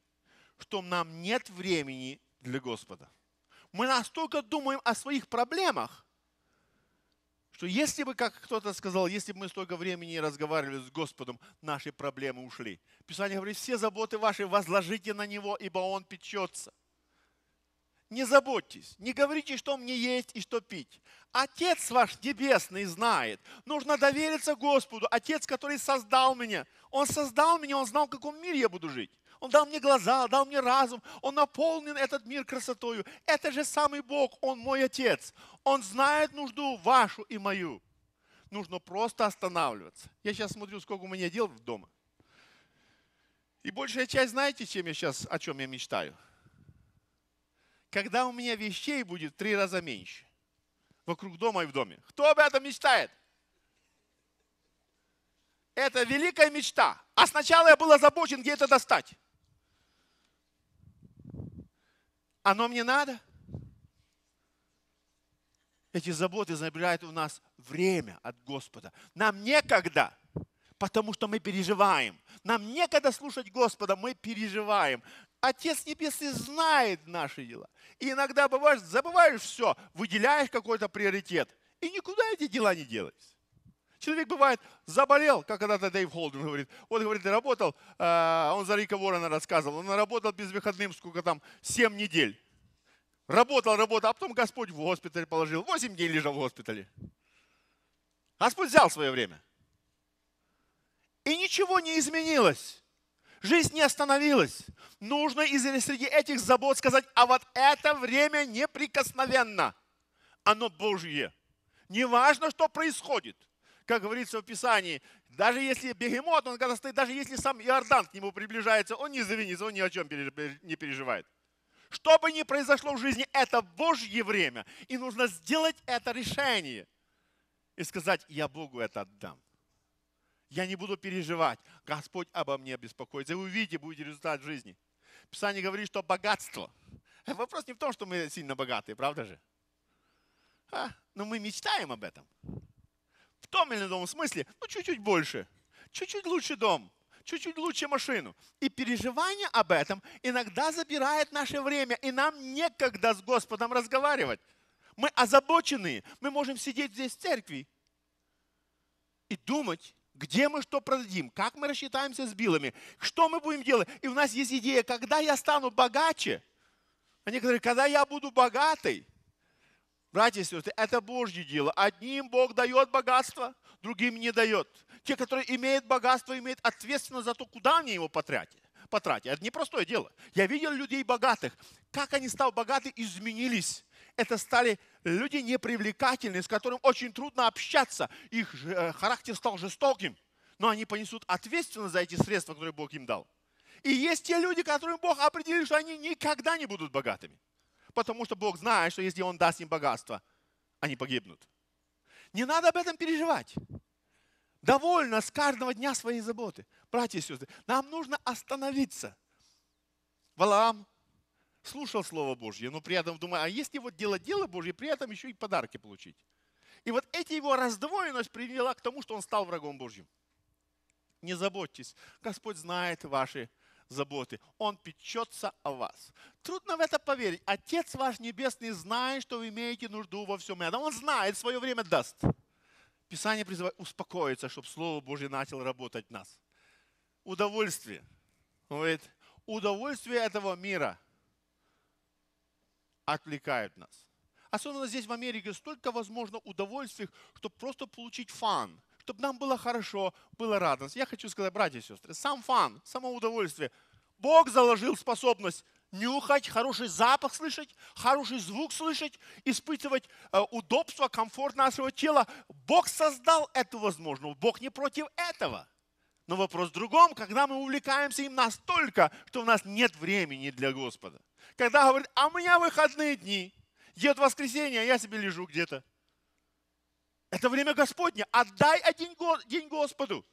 что нам нет времени для Господа. Мы настолько думаем о своих проблемах, что если бы, как кто-то сказал, если бы мы столько времени разговаривали с Господом, наши проблемы ушли. Писание говорит, все заботы ваши возложите на Него, ибо Он печется не заботьтесь, не говорите, что мне есть и что пить. Отец ваш небесный знает. Нужно довериться Господу, Отец, который создал меня. Он создал меня, Он знал, в каком мире я буду жить. Он дал мне глаза, дал мне разум. Он наполнен этот мир красотою. Это же самый Бог, Он мой Отец. Он знает нужду вашу и мою. Нужно просто останавливаться. Я сейчас смотрю, сколько у меня дел дома. И большая часть, знаете, чем я сейчас, о чем я мечтаю – когда у меня вещей будет в три раза меньше. Вокруг дома и в доме. Кто об этом мечтает? Это великая мечта. А сначала я был озабочен, где это достать. Оно мне надо? Эти заботы забирают у нас время от Господа. Нам некогда, потому что мы переживаем. Нам некогда слушать Господа, мы переживаем. Отец Небесный знает наши дела. И иногда бываешь, забываешь все, выделяешь какой-то приоритет. И никуда эти дела не делались Человек бывает заболел, как когда-то Дэйв Холден говорит. Вот, говорит, работал, э, он за Рика Ворона рассказывал, он работал без выходных, сколько там, 7 недель. Работал, работал, а потом Господь в госпиталь положил. 8 дней лежал в госпитале. Господь взял свое время. И ничего не изменилось. Жизнь не остановилась. Нужно из среди этих забот сказать, а вот это время неприкосновенно. Оно Божье. Неважно, что происходит. Как говорится в Писании, даже если бегемот, он когда стоит, даже если сам Иордан к нему приближается, он не завинится, он ни о чем не переживает. Что бы ни произошло в жизни, это Божье время. И нужно сделать это решение. И сказать, я Богу это отдам. Я не буду переживать. Господь обо мне беспокоится. вы увидите, будет результат жизни. Писание говорит, что богатство. Э, вопрос не в том, что мы сильно богатые, правда же? А? Но мы мечтаем об этом. В том или ином смысле, ну чуть-чуть больше, чуть-чуть лучше дом, чуть-чуть лучше машину. И переживание об этом иногда забирает наше время, и нам некогда с Господом разговаривать. Мы озабоченные, мы можем сидеть здесь в церкви и думать где мы что продадим? Как мы рассчитаемся с билами? Что мы будем делать? И у нас есть идея, когда я стану богаче. Они говорят, когда я буду богатый. Братья и сестры, это Божье дело. Одним Бог дает богатство, другим не дает. Те, которые имеют богатство, имеют ответственность за то, куда они его потратят. потратят. Это непростое дело. Я видел людей богатых. Как они, стали богаты, изменились это стали люди непривлекательные, с которыми очень трудно общаться. Их э, характер стал жестоким. Но они понесут ответственность за эти средства, которые Бог им дал. И есть те люди, которым Бог определил, что они никогда не будут богатыми. Потому что Бог знает, что если Он даст им богатство, они погибнут. Не надо об этом переживать. Довольно с каждого дня своей заботы. Братья и сестры, нам нужно остановиться. Валаам слушал Слово Божье, но при этом думаю, а если вот делать дело Божье, при этом еще и подарки получить. И вот эти его раздвоенность привела к тому, что он стал врагом Божьим. Не заботьтесь, Господь знает ваши заботы. Он печется о вас. Трудно в это поверить. Отец ваш Небесный знает, что вы имеете нужду во всем этом. Он знает, свое время даст. Писание призывает успокоиться, чтобы Слово Божье начало работать в нас. Удовольствие. Он говорит, удовольствие этого мира – отвлекают нас. Особенно здесь в Америке столько возможно удовольствий, чтобы просто получить фан, чтобы нам было хорошо, было радостно. Я хочу сказать, братья и сестры, сам фан, само удовольствие. Бог заложил способность нюхать, хороший запах слышать, хороший звук слышать, испытывать э, удобство, комфорт нашего тела. Бог создал эту возможность. Бог не против этого. Но вопрос в другом, когда мы увлекаемся им настолько, что у нас нет времени для Господа. Когда говорит, а у меня выходные дни, идет воскресенье, а я себе лежу где-то. Это время Господне. Отдай один день Господу.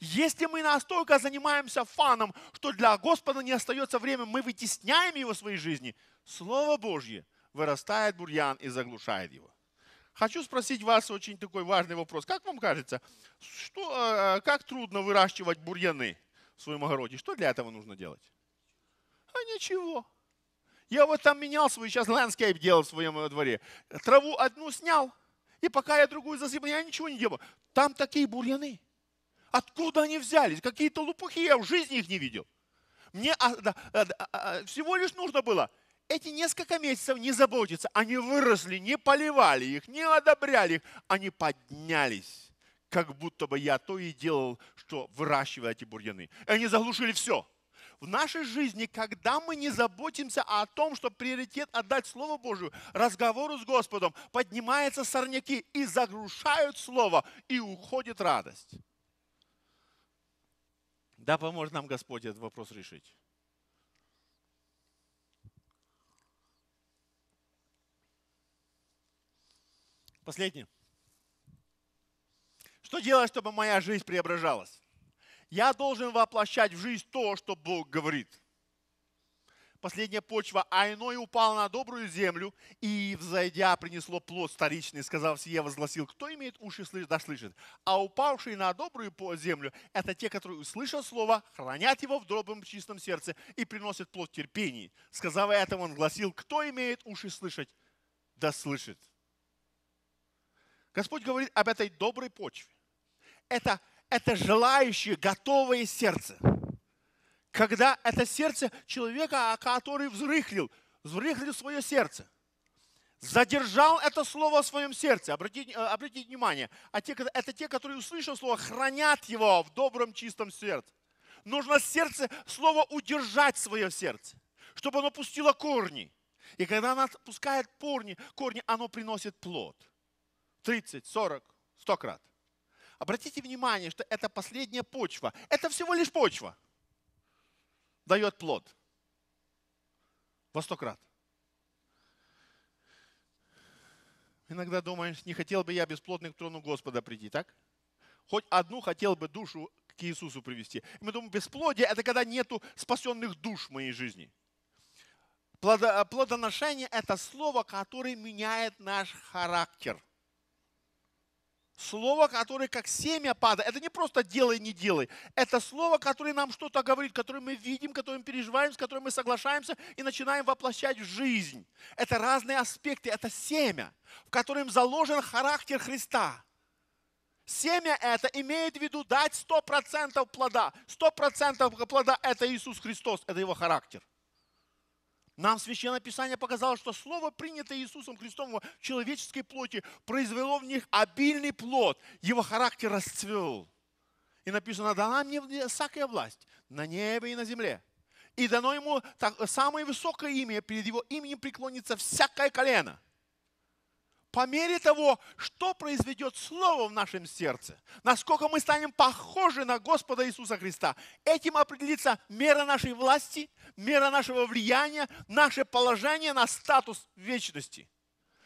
Если мы настолько занимаемся фаном, что для Господа не остается время, мы вытесняем его в своей жизни, Слово Божье вырастает бурьян и заглушает его. Хочу спросить вас очень такой важный вопрос. Как вам кажется, что, э, как трудно выращивать бурьяны в своем огороде? Что для этого нужно делать? А ничего. Я вот там менял свой, сейчас ландскейп делал в своем э, дворе. Траву одну снял, и пока я другую засыпал, я ничего не делал. Там такие бурьяны. Откуда они взялись? Какие-то лупухи? я в жизни их не видел. Мне а, а, а, всего лишь нужно было – эти несколько месяцев не заботиться. Они выросли, не поливали их, не одобряли их. Они поднялись, как будто бы я то и делал, что выращивая эти бурьяны. И они заглушили все. В нашей жизни, когда мы не заботимся о том, что приоритет отдать Слову Божию, разговору с Господом, поднимаются сорняки и заглушают Слово, и уходит радость. Да поможет нам Господь этот вопрос решить. Последний. Что делать, чтобы моя жизнь преображалась? Я должен воплощать в жизнь то, что Бог говорит. Последняя почва, а иной упал на добрую землю, и, взойдя, принесло плод старичный, сказал сие, возгласил, кто имеет уши, да слышит. А упавший на добрую землю, это те, которые услышат слово, хранят его в добром чистом сердце и приносят плод терпений. Сказав это, он гласил, кто имеет уши слышать, да слышит. Господь говорит об этой доброй почве. Это, это желающие, готовые сердце. Когда это сердце человека, который взрыхлил, взрыхлил свое сердце. Задержал это слово в своем сердце. Обратите, э, обратите внимание, а те, это те, которые услышали слово, хранят его в добром, чистом сердце. Нужно сердце, слово удержать свое сердце, чтобы оно пустило корни. И когда оно пускает корни, корни, оно приносит плод – 30, 40, 100 крат. Обратите внимание, что это последняя почва. Это всего лишь почва. Дает плод. Во сто крат. Иногда думаешь, не хотел бы я бесплодных к трону Господа прийти, так? Хоть одну хотел бы душу к Иисусу привести. И мы думаем, бесплодие – это когда нету спасенных душ в моей жизни. Плодоношение – это слово, которое меняет наш характер – Слово, которое как семя падает. Это не просто делай, не делай. Это слово, которое нам что-то говорит, которое мы видим, которое мы переживаем, с которым мы соглашаемся и начинаем воплощать в жизнь. Это разные аспекты. Это семя, в котором заложен характер Христа. Семя это имеет в виду дать 100% плода. 100% плода – это Иисус Христос, это его характер – нам Священное Писание показало, что слово, принятое Иисусом Христом в человеческой плоти, произвело в них обильный плод. Его характер расцвел. И написано, дана мне всякая власть на небе и на земле. И дано ему самое высокое имя, перед его именем преклонится всякое колено – по мере того, что произведет Слово в нашем сердце, насколько мы станем похожи на Господа Иисуса Христа, этим определится мера нашей власти, мера нашего влияния, наше положение на статус вечности.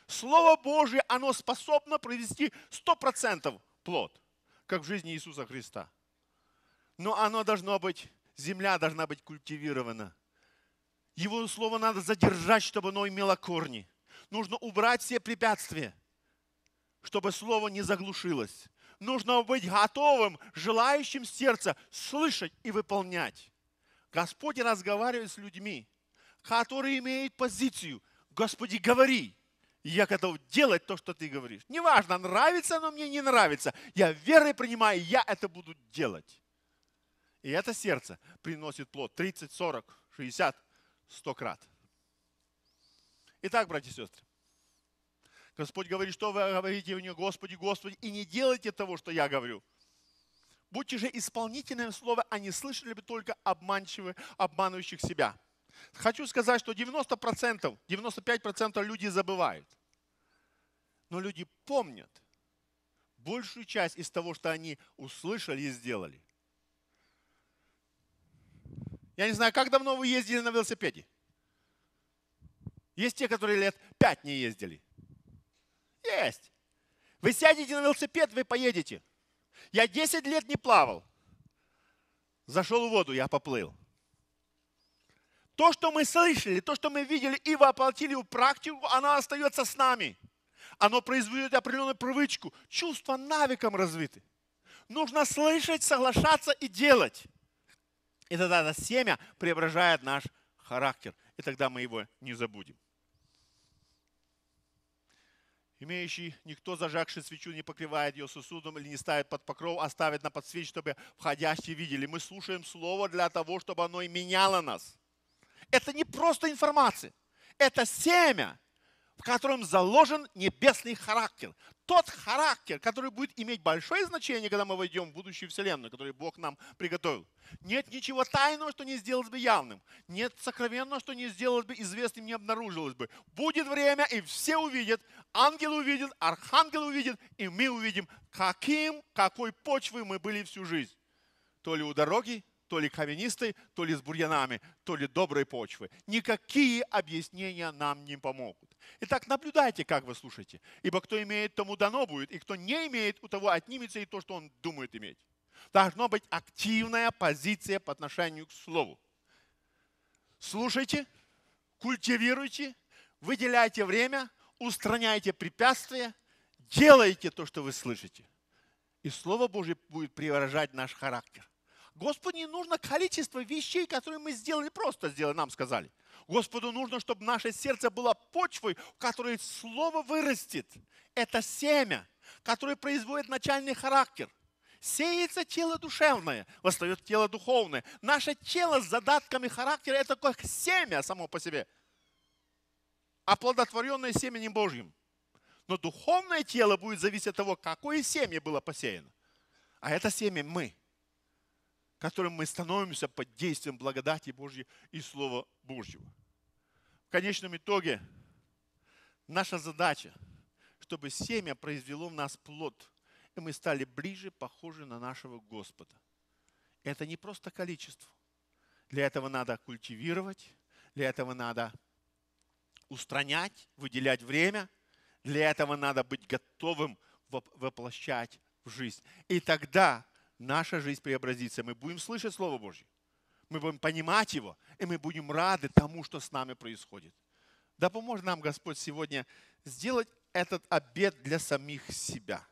Слово Божье, оно способно произвести 100% плод, как в жизни Иисуса Христа. Но оно должно быть, земля должна быть культивирована. Его слово надо задержать, чтобы оно имело корни – нужно убрать все препятствия, чтобы слово не заглушилось. Нужно быть готовым, желающим сердца слышать и выполнять. Господь разговаривает с людьми, которые имеют позицию. Господи, говори. Я готов делать то, что ты говоришь. Неважно, нравится оно мне, не нравится. Я верой принимаю, я это буду делать. И это сердце приносит плод 30, 40, 60, 100 крат. Итак, братья и сестры, Господь говорит, что вы говорите мне, Господи, Господи, и не делайте того, что я говорю. Будьте же исполнителем слова, а не слышали бы только обманчивы, обманывающих себя. Хочу сказать, что 90%, 95% людей забывают. Но люди помнят большую часть из того, что они услышали и сделали. Я не знаю, как давно вы ездили на велосипеде? Есть те, которые лет пять не ездили. Есть. Вы сядете на велосипед, вы поедете. Я 10 лет не плавал. Зашел в воду, я поплыл. То, что мы слышали, то, что мы видели и воплотили в практику, оно остается с нами. Оно производит определенную привычку. Чувства навыком развиты. Нужно слышать, соглашаться и делать. И тогда это семя преображает наш характер. И тогда мы его не забудем имеющий никто, зажегший свечу, не покрывает ее сосудом или не ставит под покров, а ставит на подсвеч, чтобы входящие видели. Мы слушаем Слово для того, чтобы оно и меняло нас. Это не просто информация. Это семя, в котором заложен небесный характер. Тот характер, который будет иметь большое значение, когда мы войдем в будущую вселенную, которую Бог нам приготовил. Нет ничего тайного, что не сделалось бы явным. Нет сокровенного, что не сделалось бы известным, не обнаружилось бы. Будет время, и все увидят. Ангел увидит, архангел увидит, и мы увидим, каким, какой почвы мы были всю жизнь. То ли у дороги, то ли каменистой, то ли с бурьянами, то ли доброй почвы. Никакие объяснения нам не помогут. Итак, наблюдайте, как вы слушаете. Ибо кто имеет, тому дано будет, и кто не имеет, у того отнимется и то, что он думает иметь. Должна быть активная позиция по отношению к Слову. Слушайте, культивируйте, выделяйте время, устраняйте препятствия, делайте то, что вы слышите. И Слово Божье будет преображать наш характер. Господу не нужно количество вещей, которые мы сделали, просто сделали, нам сказали. Господу нужно, чтобы наше сердце было почвой, в которой слово вырастет. Это семя, которое производит начальный характер. Сеется тело душевное, восстает тело духовное. Наше тело с задатками характера – это как семя само по себе, оплодотворенное семенем Божьим. Но духовное тело будет зависеть от того, какое семя было посеяно. А это семя мы – которым мы становимся под действием благодати Божьей и Слова Божьего. В конечном итоге наша задача, чтобы семя произвело в нас плод, и мы стали ближе похожи на нашего Господа. Это не просто количество. Для этого надо культивировать, для этого надо устранять, выделять время. Для этого надо быть готовым воплощать в жизнь. И тогда наша жизнь преобразится. Мы будем слышать Слово Божье. Мы будем понимать его, и мы будем рады тому, что с нами происходит. Да поможет нам Господь сегодня сделать этот обед для самих себя.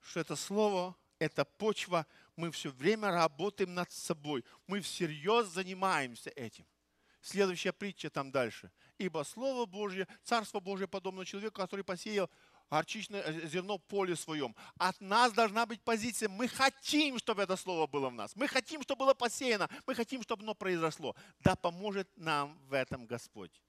Что это слово, это почва, мы все время работаем над собой, мы всерьез занимаемся этим. Следующая притча там дальше. Ибо Слово Божье, Царство Божье подобно человеку, который посеял горчичное зерно поле своем. От нас должна быть позиция. Мы хотим, чтобы это слово было в нас. Мы хотим, чтобы было посеяно. Мы хотим, чтобы оно произросло. Да поможет нам в этом Господь.